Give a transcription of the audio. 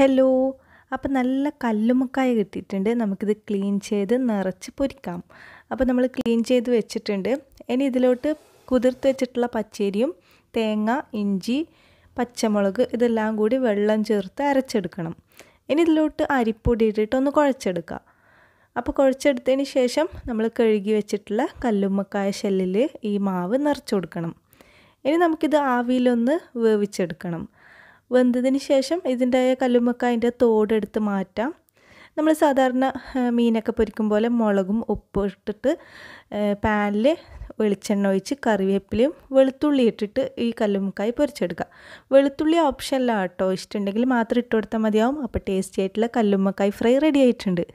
hello അപ്പോൾ നല്ല കല്ലുമുക്കായ കിട്ടിയിട്ടുണ്ട് നമുക്കിത് ക്ലീൻ ചെയ്ത് നിറച്ച് പൊരിക്കാം അപ്പോൾ നമ്മൾ ക്ലീൻ ചെയ്ത് വെച്ചിട്ടുണ്ട് ഇനി ഇതിലോട്ട് കുതിർത്ത് വെച്ചിട്ടുള്ള പച്ചരിയും തേങ്ങ ഇഞ്ചി പച്ചമുളക് ഇതെല്ലാം കൂടി വെള്ളം ചേർത്ത് അരച്ചെടുക്കണം ഇനി ഇതിലോട്ട് അരിപ്പൊടി ഇട്ടിട്ട് ഒന്ന് കുഴച്ചെടുക്കുക അപ്പോൾ കുഴച്ചെടുത്തതിന് ശേഷം നമ്മൾ കഴുകി വെച്ചിട്ടുള്ള കല്ലുമ്മക്കായ ഷെല്ലിൽ ഈ മാവ് നിറച്ചു കൊടുക്കണം ഇനി നമുക്കിത് ആവിയിലൊന്ന് വേവിച്ചെടുക്കണം വെന്തതിന് ശേഷം ഇതിൻ്റെ അതിൻ്റെ തോടെടുത്ത് മാറ്റാം നമ്മൾ സാധാരണ മീനൊക്കെ പൊരിക്കും പോലെ മുളകും ഉപ്പും ഇട്ടിട്ട് പാനിൽ വെളിച്ചെണ്ണ ഒഴിച്ച് കറിവേപ്പിലയും വെളുത്തുള്ളി ഇട്ടിട്ട് ഈ കല്ലുമുക്കായി പൊരിച്ചെടുക്കുക വെളുത്തുള്ളി ഓപ്ഷനിലാണ് കേട്ടോ ഇഷ്ടമുണ്ടെങ്കിൽ മാത്രം ഇട്ട് കൊടുത്താൽ മതിയാവും അപ്പോൾ ടേസ്റ്റി ആയിട്ടുള്ള കല്ലുമ്മക്കായി ഫ്രൈ റെഡി ആയിട്ടുണ്ട്